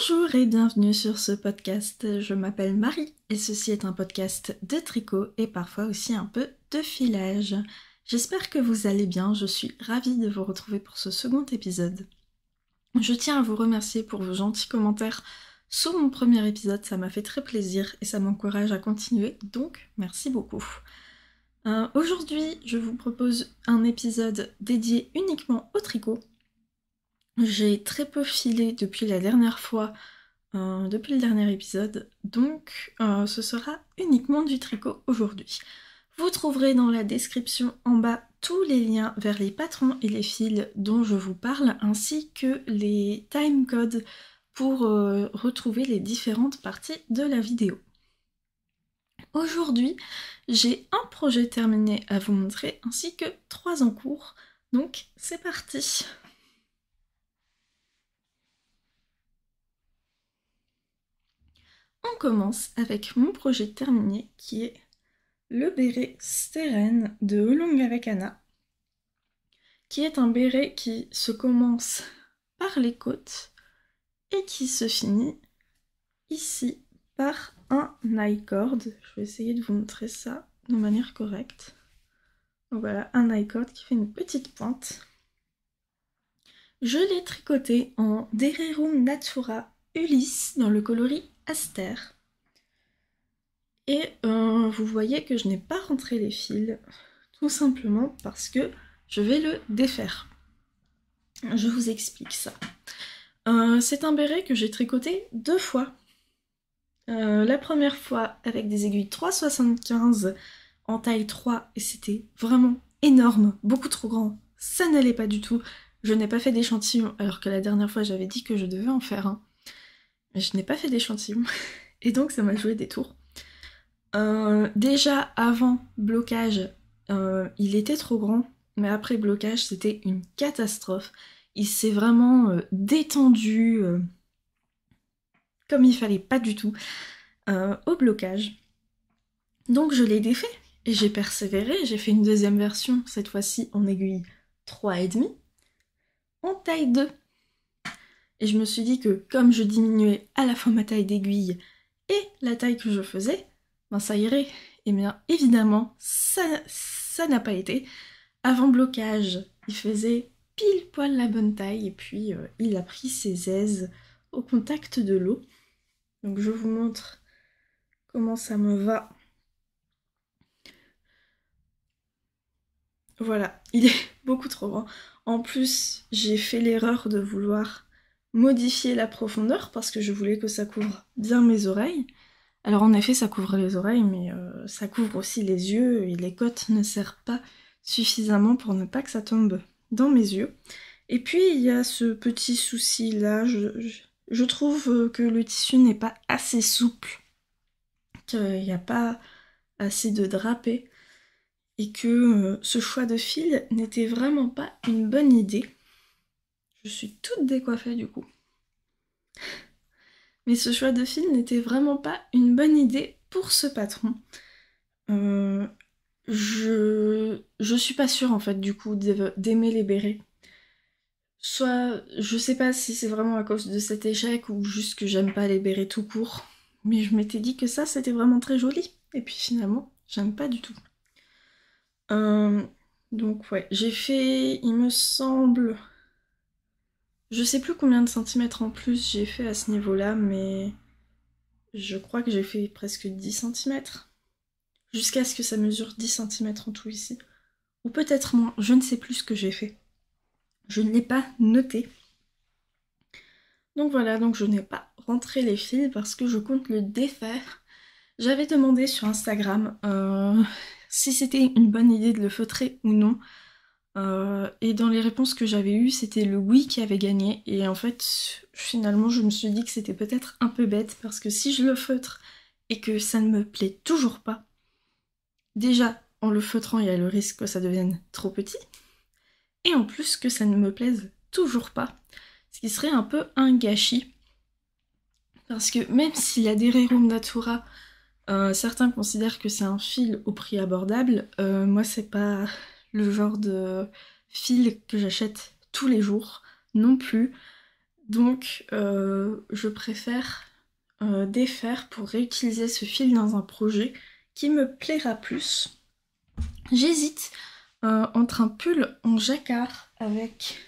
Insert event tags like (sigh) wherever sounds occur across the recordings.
Bonjour et bienvenue sur ce podcast. Je m'appelle Marie et ceci est un podcast de tricot et parfois aussi un peu de filage. J'espère que vous allez bien, je suis ravie de vous retrouver pour ce second épisode. Je tiens à vous remercier pour vos gentils commentaires sous mon premier épisode, ça m'a fait très plaisir et ça m'encourage à continuer, donc merci beaucoup. Euh, aujourd'hui, je vous propose un épisode dédié uniquement au tricot j'ai très peu filé depuis la dernière fois, euh, depuis le dernier épisode, donc euh, ce sera uniquement du tricot aujourd'hui. Vous trouverez dans la description en bas tous les liens vers les patrons et les fils dont je vous parle, ainsi que les time codes pour euh, retrouver les différentes parties de la vidéo. Aujourd'hui, j'ai un projet terminé à vous montrer, ainsi que trois en cours, donc c'est parti On commence avec mon projet terminé qui est le béret Steren de avec Anna qui est un béret qui se commence par les côtes et qui se finit ici par un i cord. Je vais essayer de vous montrer ça de manière correcte. voilà, un eye cord qui fait une petite pointe. Je l'ai tricoté en Dererum Natura Ulysse dans le coloris Aster. Et euh, vous voyez que je n'ai pas rentré les fils, tout simplement parce que je vais le défaire. Je vous explique ça. Euh, c'est un béret que j'ai tricoté deux fois. Euh, la première fois avec des aiguilles 3,75 en taille 3 et c'était vraiment énorme, beaucoup trop grand. Ça n'allait pas du tout. Je n'ai pas fait d'échantillon alors que la dernière fois j'avais dit que je devais en faire un je n'ai pas fait d'échantillon. (laughs) Et donc ça m'a joué des tours. Euh, déjà avant blocage, euh, il était trop grand, mais après blocage, c'était une catastrophe. Il s'est vraiment euh, détendu comme il fallait pas du tout au blocage. Donc je l'ai défait et j'ai persévéré, j'ai fait une deuxième version, cette fois-ci en aiguille 3,5, en taille 2. Et je me suis dit que comme je diminuais à la fois ma taille d'aiguille et la taille que je faisais, ben ça irait. Et eh bien évidemment, ça, n'a pas été. Avant blocage, il faisait pile poil la bonne taille et puis euh, il a pris ses aises au contact de l'eau. Donc je vous montre comment ça me va. Voilà, il est (laughs) beaucoup trop grand. En plus, j'ai fait l'erreur de vouloir modifié la profondeur parce que je voulais que ça couvre bien mes oreilles. Alors en effet, ça couvre les oreilles, mais euh, ça couvre aussi les yeux et les côtes ne serrent pas suffisamment pour ne pas que ça tombe dans mes yeux. Et puis il y a ce petit souci là, je, trouve euh, que le tissu n'est pas assez souple, qu'il n'y a pas assez de drapé et que euh, ce choix de fil n'était vraiment pas une bonne idée. Je suis toute décoiffée du coup. Mais ce choix de fil n'était vraiment pas une bonne idée pour ce patron. Euh, je, je suis pas sûre en fait du coup d'aimer les bérets. Soit je sais pas si c'est vraiment à cause de cet échec ou juste que j'aime pas les bérets tout court. Mais je m'étais dit que ça c'était vraiment très joli. Et puis finalement, j'aime pas du tout. Euh, donc ouais, j'ai fait, il me semble, je sais plus combien de centimètres en plus j'ai fait à ce niveau-là, mais je crois que j'ai fait presque 10 centimètres. Jusqu'à ce que ça mesure 10 centimètres en tout ici. Ou peut-être moins, je ne sais plus ce que j'ai fait. Je ne l'ai pas noté. Donc voilà, donc je n'ai pas rentré les fils parce que je compte le défaire. J'avais demandé sur Instagram euh, si c'était une bonne idée de le feutrer ou non. Euh, et dans les réponses que j'avais eues, c'était le oui qui avait gagné. Et en fait, finalement, je me suis dit que c'était peut-être un peu bête parce que si je le feutre et que ça ne me plaît toujours pas, déjà, en le feutrant, il y a le risque que ça devienne trop petit. Et en plus, que ça ne me plaise toujours pas. Ce qui serait un peu un gâchis. Parce que même s'il y a des rerum Natura, euh, certains considèrent que c'est un fil au prix abordable, euh, moi, c'est pas le genre de fil que j'achète tous les jours non plus. Donc euh, je préfère euh, défaire pour réutiliser ce fil dans un projet qui me plaira plus. J'hésite euh, entre un pull en jacquard avec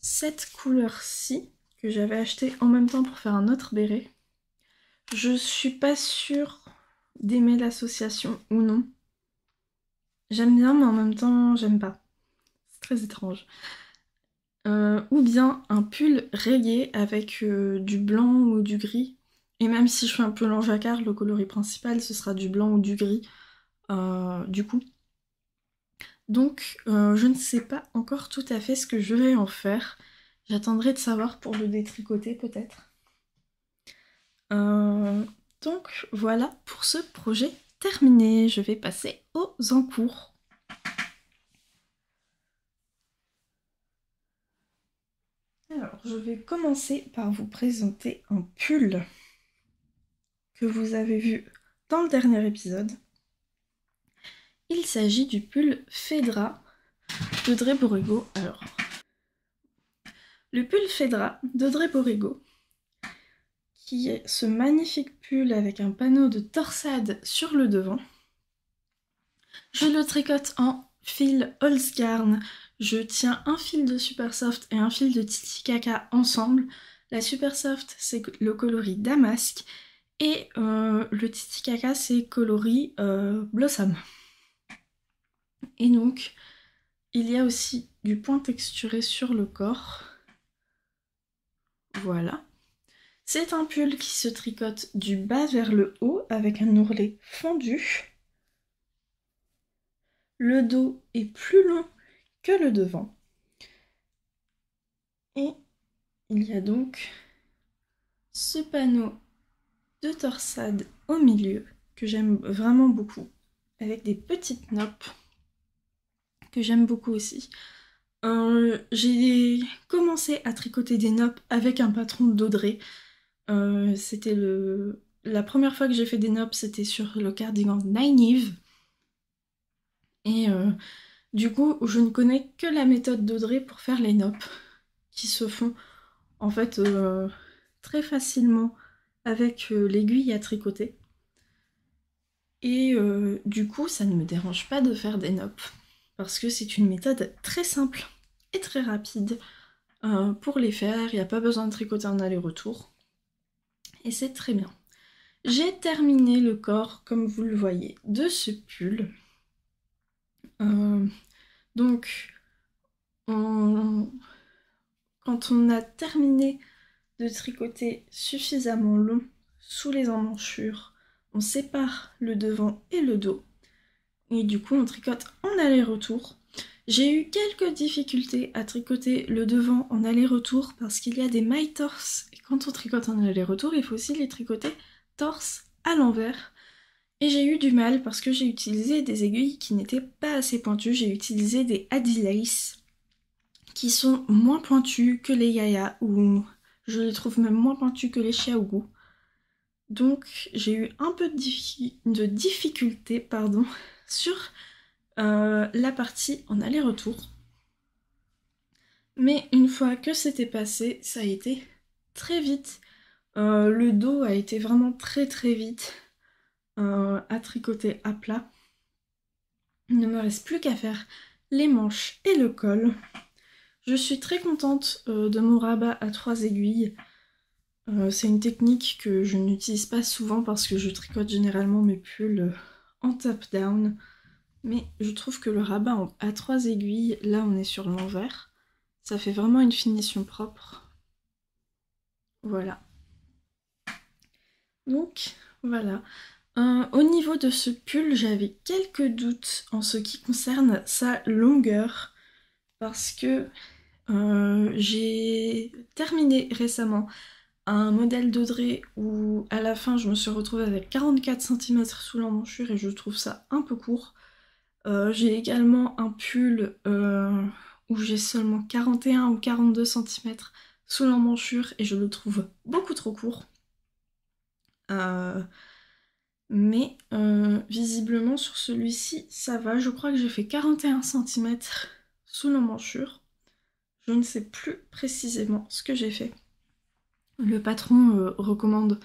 cette couleur-ci que j'avais acheté en même temps pour faire un autre béret. Je suis pas sûre d'aimer l'association ou non. J'aime bien, mais en même temps, j'aime pas. C'est très étrange. Euh, ou bien un pull rayé avec euh, du blanc ou du gris. Et même si je fais un peu jacquard le coloris principal, ce sera du blanc ou du gris, euh, du coup. Donc, je ne sais pas encore tout à fait ce que je vais en faire. J'attendrai de savoir pour le détricoter, peut-être. donc, voilà pour ce projet terminé. Je vais passer au en cours. Alors, je vais commencer par vous présenter un pull que vous avez vu dans le dernier épisode. Il s'agit du pull Fedra de Dreborigo. Alors, le pull Fedra de Dreborigo, qui est ce magnifique pull avec un panneau de torsade sur le devant. Je le tricote en fil Holzgarn. Je tiens un fil de Super Soft et un fil de Titicaca ensemble. La Super Soft, c'est le coloris Damasque et euh, le Titicaca, c'est coloris euh, Blossom. Et donc, il y a aussi du point texturé sur le corps. Voilà. C'est un pull qui se tricote du bas vers le haut avec un ourlet fondu. Le dos est plus long que le devant. Et il y a donc ce panneau de torsade au milieu que j'aime vraiment beaucoup, avec des petites noppes que j'aime beaucoup aussi. Euh, j'ai commencé à tricoter des nopes avec un patron d'Audrey. Euh, c'était la première fois que j'ai fait des nopes c'était sur le cardigan Nine et euh, du coup, je ne connais que la méthode d'Audrey pour faire les nopes, qui se font en fait euh, très facilement avec euh, l'aiguille à tricoter. Et du coup, ça ne me dérange pas de faire des nopes, parce que c'est une méthode très simple et très rapide pour les faire. Il n'y a pas besoin de tricoter en aller-retour. Et c'est très bien. J'ai terminé le corps, comme vous le voyez, de ce pull. Euh, donc, quand on a terminé de tricoter suffisamment long sous les emmanchures, on sépare le devant et le dos. Et du coup, on tricote en aller-retour. J'ai eu quelques difficultés à tricoter le devant en aller-retour parce qu'il y a des mailles torses. Et quand on tricote en aller-retour, il faut aussi les tricoter torse à l'envers. Et j'ai eu du mal parce que j'ai utilisé des aiguilles qui n'étaient pas assez pointues, j'ai utilisé des Lace qui sont moins pointues que les Yaya ou je les trouve même moins pointues que les Xiaogu. Donc j'ai eu un peu de, difficulté pardon, (laughs) sur euh, la partie en aller-retour. Mais une fois que c'était passé, ça a été très vite. Euh, le dos a été vraiment très très vite à tricoter à plat. Il ne me reste plus qu'à faire les manches et le col. Je suis très contente euh, de mon rabat à trois aiguilles. Euh, c'est une technique que je n'utilise pas souvent parce que je tricote généralement mes pulls euh, en top-down. Mais je trouve que le rabat à trois aiguilles, là on est sur l'envers, ça fait vraiment une finition propre. Voilà. Donc, voilà. Euh, au niveau de ce pull, j'avais quelques doutes en ce qui concerne sa longueur parce que euh, j'ai terminé récemment un modèle de d'Audrey où à la fin je me suis retrouvée avec 44 cm sous l'emmanchure et je trouve ça un peu court. Euh, j'ai également un pull où j'ai seulement 41 ou 42 cm sous l'emmanchure et je le trouve beaucoup trop court. Euh, mais euh, visiblement sur celui-ci, ça va. Je crois que j'ai fait 41 cm sous l'emmanchure. Je ne sais plus précisément ce que j'ai fait. Le patron euh, recommande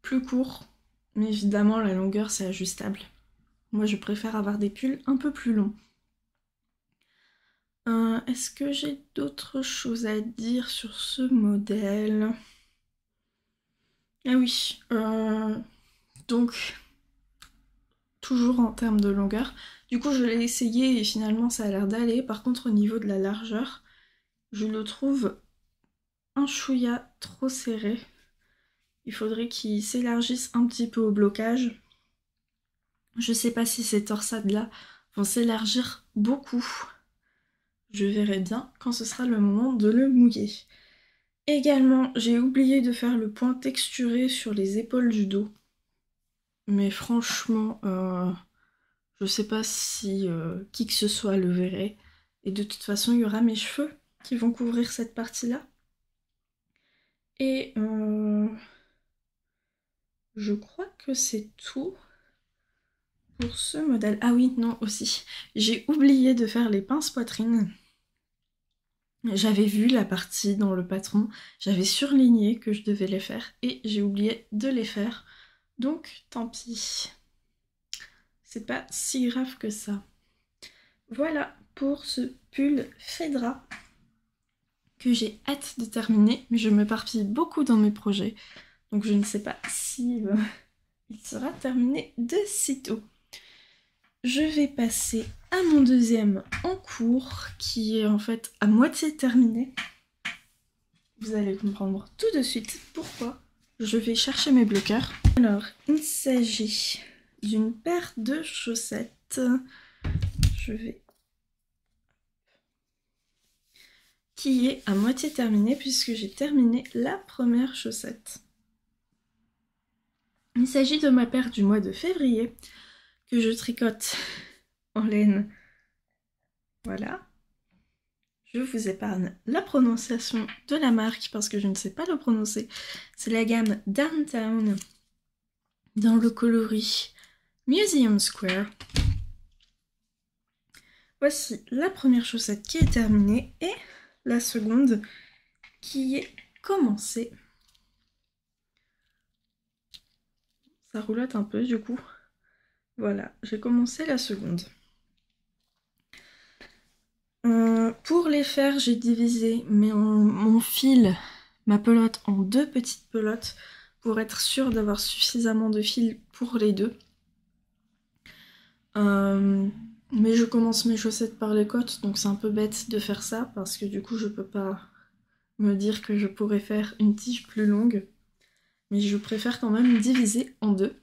plus court, mais évidemment la longueur c'est ajustable. Moi je préfère avoir des pulls un peu plus longs. Euh, est-ce que j'ai d'autres choses à dire sur ce modèle Ah oui. Donc, toujours en termes de longueur. Du coup, je l'ai essayé et finalement, ça a l'air d'aller. Par contre, au niveau de la largeur, je le trouve un chouïa trop serré. Il faudrait qu'il s'élargisse un petit peu au blocage. Je sais pas si ces torsades-là vont s'élargir beaucoup. Je verrai bien quand ce sera le moment de le mouiller. Également, j'ai oublié de faire le point texturé sur les épaules du dos. Mais franchement, je euh, je sais pas si euh, qui que ce soit le verrait. Et de toute façon, il y aura mes cheveux qui vont couvrir cette partie-là. Et euh, je crois que c'est tout pour ce modèle. Ah oui, non, aussi. J'ai oublié de faire les pinces poitrine. J'avais vu la partie dans le patron, j'avais surligné que je devais les faire et j'ai oublié de les faire. Donc, tant pis. C'est pas si grave que ça. Voilà pour ce pull Fedra que j'ai hâte de terminer, mais je me m'éparpille beaucoup dans mes projets, donc je ne sais pas si euh, il sera terminé de sitôt. Je vais passer à mon deuxième en cours, qui est en fait à moitié terminé. Vous allez comprendre tout de suite pourquoi je vais chercher mes bloqueurs. Alors, il s'agit d'une paire de chaussettes. Je vais... Qui est à moitié terminée puisque j'ai terminé la première chaussette. Il s'agit de ma paire du mois de février que je tricote (laughs) en laine. Voilà. Je vous épargne la prononciation de la marque parce que je ne sais pas le prononcer. C'est la gamme Downtown dans le coloris Museum Square. Voici la première chaussette qui est terminée et la seconde qui est commencée. Ça roulotte un peu du coup. Voilà, j'ai commencé la seconde. Euh, pour les faire, j'ai divisé mon fil, ma pelote, en deux petites pelotes pour être sûre d'avoir suffisamment de fil pour les deux. Euh, mais je commence mes chaussettes par les côtes, donc c'est un peu bête de faire ça parce que du coup je peux pas me dire que je pourrais faire une tige plus longue. Mais je préfère quand même diviser en deux.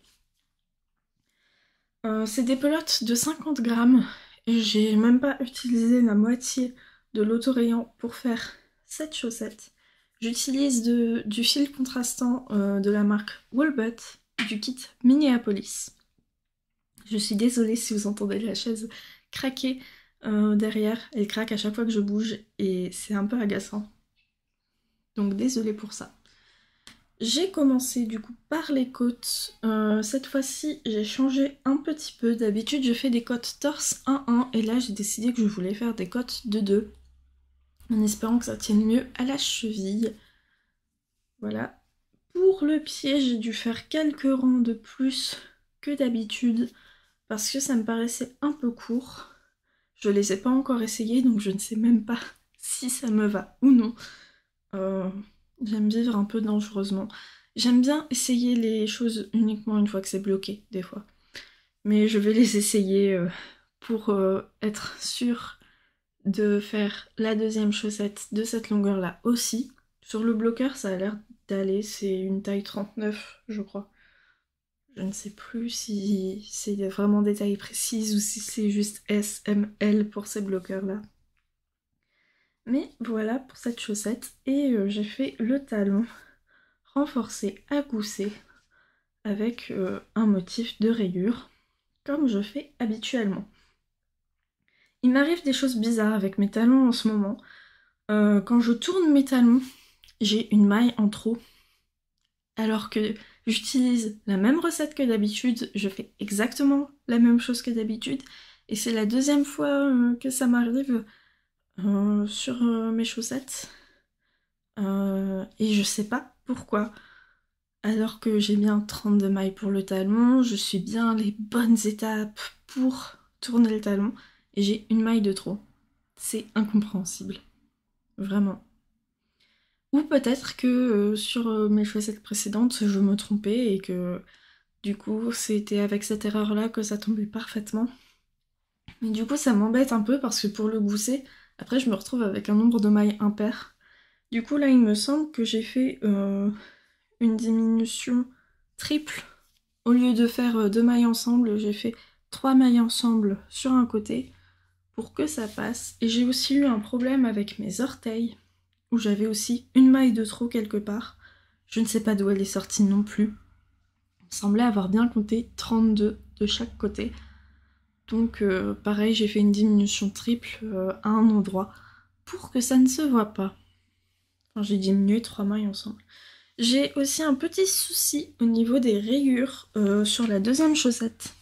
Euh, c'est des pelotes de 50 grammes j'ai même pas utilisé la moitié de l'autorayon pour faire cette chaussette. J'utilise du fil contrastant euh, de la marque Woolbutt du kit Minneapolis. Je suis désolée si vous entendez la chaise craquer euh, derrière. Elle craque à chaque fois que je bouge et c'est un peu agaçant. Donc désolée pour ça. J'ai commencé du coup par les côtes. Euh, cette fois-ci, j'ai changé un petit peu. D'habitude, je fais des côtes torse 1-1 et là, j'ai décidé que je voulais faire des côtes de 2 en espérant que ça tienne mieux à la cheville. Voilà. Pour le pied, j'ai dû faire quelques rangs de plus que d'habitude parce que ça me paraissait un peu court. Je les ai pas encore essayés donc je ne sais même pas (laughs) si ça me va ou non. Euh, J'aime vivre un peu dangereusement. J'aime bien essayer les choses uniquement une fois que c'est bloqué, des fois. Mais je vais les essayer euh, pour euh, être sûre de faire la deuxième chaussette de cette longueur-là aussi. Sur le bloqueur, ça a l'air d'aller, c'est une taille 39, je crois. Je ne sais plus si c'est vraiment des tailles précises ou si c'est juste SML pour ces bloqueurs-là. Mais voilà pour cette chaussette et euh, j'ai fait le talon renforcé à gousset avec euh, un motif de rayure, comme je fais habituellement. Il m'arrive des choses bizarres avec mes talons en ce moment. Euh, quand je tourne mes talons, j'ai une maille en trop. Alors que j'utilise la même recette que d'habitude, je fais exactement la même chose que d'habitude. Et c'est la deuxième fois que ça m'arrive euh, sur euh, mes chaussettes. Euh, et je sais pas pourquoi. Alors que j'ai bien 32 mailles pour le talon, je suis bien les bonnes étapes pour tourner le talon, et j'ai une maille de trop. C'est incompréhensible. Vraiment. Ou peut-être que sur mes chaussettes précédentes, je me trompais et que du coup, c'était avec cette erreur-là que ça tombait parfaitement. Mais du coup, ça m'embête un peu parce que pour le gousset, après, je me retrouve avec un nombre de mailles impair. Du coup, là, il me semble que j'ai fait euh, une diminution triple. Au lieu de faire euh, deux mailles ensemble, j'ai fait trois mailles ensemble sur un côté pour que ça passe. Et j'ai aussi eu un problème avec mes orteils, où j'avais aussi une maille de trop quelque part. Je ne sais pas d'où elle est sortie non plus. Il semblait avoir bien compté 32 de chaque côté. Donc euh, pareil, j'ai fait une diminution triple euh, à un endroit pour que ça ne se voit pas. j'ai diminué trois mailles ensemble. J'ai aussi un petit souci au niveau des rayures euh, sur la deuxième chaussette.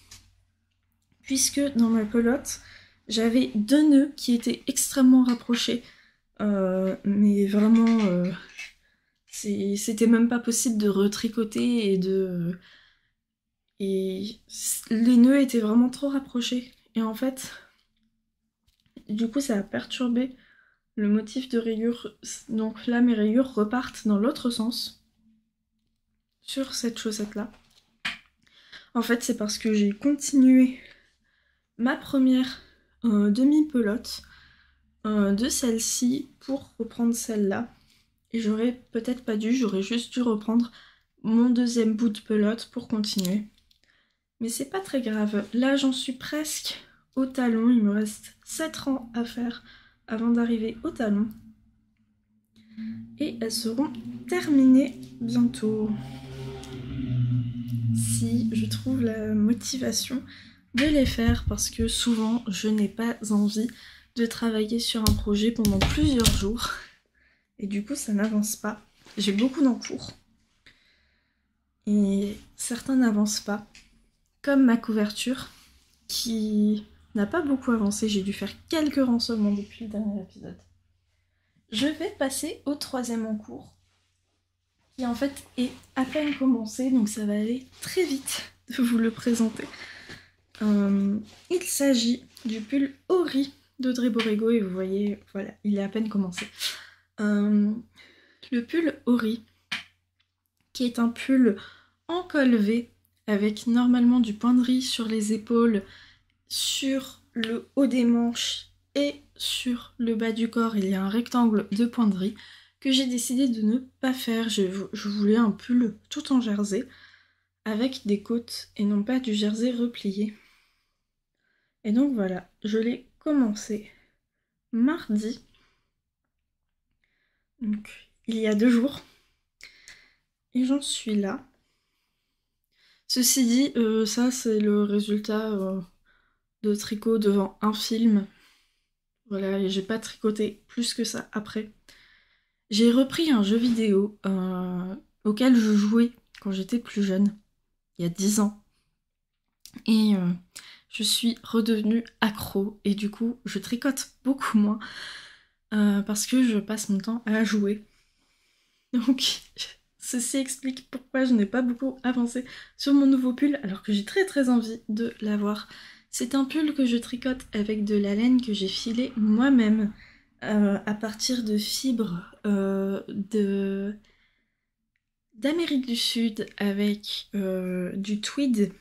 Puisque dans ma pelote, j'avais deux nœuds qui étaient extrêmement rapprochés. mais vraiment, c'était même pas possible de retricoter et de et les nœuds étaient vraiment trop rapprochés. Et en fait, du coup, ça a perturbé le motif de rayure. Donc là, mes rayures repartent dans l'autre sens sur cette chaussette-là. En fait, c'est parce que j'ai continué ma première euh, demi-pelote euh, de celle-ci pour reprendre celle-là. Et j'aurais peut-être pas dû, j'aurais juste dû reprendre mon deuxième bout de pelote pour continuer. Mais c'est pas très grave. Là, j'en suis presque au talon. Il me reste 7 rangs à faire avant d'arriver au talon. Et elles seront terminées bientôt. Si je trouve la motivation de les faire parce que souvent je n'ai pas envie de travailler sur un projet pendant plusieurs jours et du coup ça n'avance pas. J'ai beaucoup d'encours et certains n'avancent pas comme ma couverture qui n'a pas beaucoup avancé. J'ai dû faire quelques renseignements depuis le dernier épisode. Je vais passer au troisième en cours qui en fait est à peine commencé donc ça va aller très vite de vous le présenter. Euh, il s'agit du pull Ori d'Audrey Borrego et vous voyez, voilà, il est à peine commencé. Euh, le pull Ori, qui est un pull en col V avec normalement du point de riz sur les épaules, sur le haut des manches et sur le bas du corps, il y a un rectangle de point de riz que j'ai décidé de ne pas faire. Je, je, voulais un pull tout en jersey avec des côtes et non pas du jersey replié. Et donc voilà, je l'ai commencé mardi. Donc il y a deux jours. Et j'en suis là. Ceci dit, euh, ça c'est le résultat euh, de tricot devant un film. Voilà, et j'ai pas tricoté plus que ça après. J'ai repris un jeu vidéo euh, auquel je jouais quand j'étais plus jeune, il y a 10 ans. Et je suis redevenue accro et du coup je tricote beaucoup moins parce que je passe mon temps à jouer. Donc Ceci explique pourquoi je n'ai pas beaucoup avancé sur mon nouveau pull alors que j'ai très très envie de l'avoir. C'est un pull que je tricote avec de la laine que j'ai filée moi-même euh, à partir de fibres euh, de d'Amérique du Sud avec euh, du tweed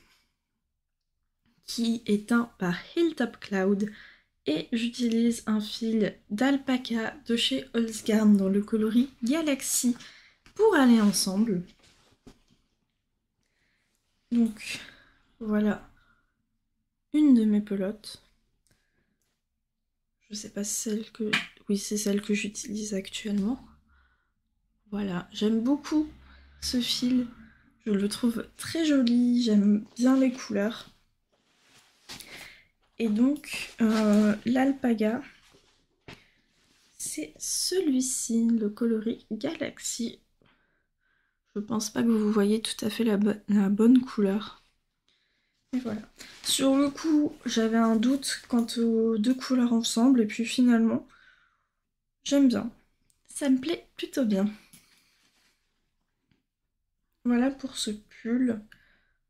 qui est teint par Hilltop Cloud et j'utilise un fil d'alpaca de chez Holzgarn dans le coloris Galaxy pour aller ensemble. Donc voilà une de mes pelotes. Je sais pas celle que... Oui, c'est celle que j'utilise actuellement. Voilà, j'aime beaucoup ce fil. Je le trouve très joli, j'aime bien les couleurs. Et donc, euh, l'alpaga, c'est celui-ci, le coloris Galaxy je pense pas que vous voyez tout à fait la, bonne couleur. Et voilà. Sur le coup, j'avais un doute quant aux deux couleurs ensemble, et puis finalement, j'aime bien. Ça me plaît plutôt bien. Voilà pour ce pull.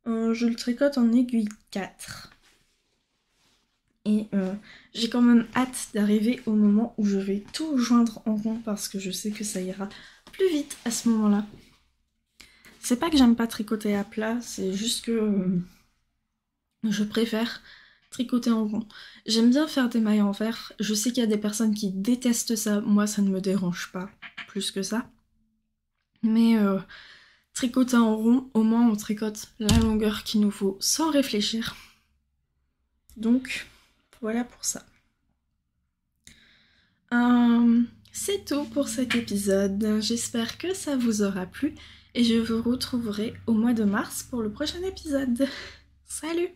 Euh, je le tricote en aiguille 4. Et euh, j'ai quand même hâte d'arriver au moment où je vais tout joindre en rond parce que je sais que ça ira plus vite à ce moment-là. C'est pas que j'aime pas tricoter à plat, c'est juste que euh, je préfère tricoter en rond. J'aime bien faire des mailles en fer, Je sais qu'il y a des personnes qui détestent ça. Moi, ça ne me dérange pas plus que ça. Mais euh, tricoter en rond, au moins on tricote la longueur qu'il nous faut sans réfléchir. Donc, voilà pour ça. Euh, c'est tout pour cet épisode. J'espère que ça vous aura plu et je vous retrouverai au mois de mars pour le prochain épisode. Salut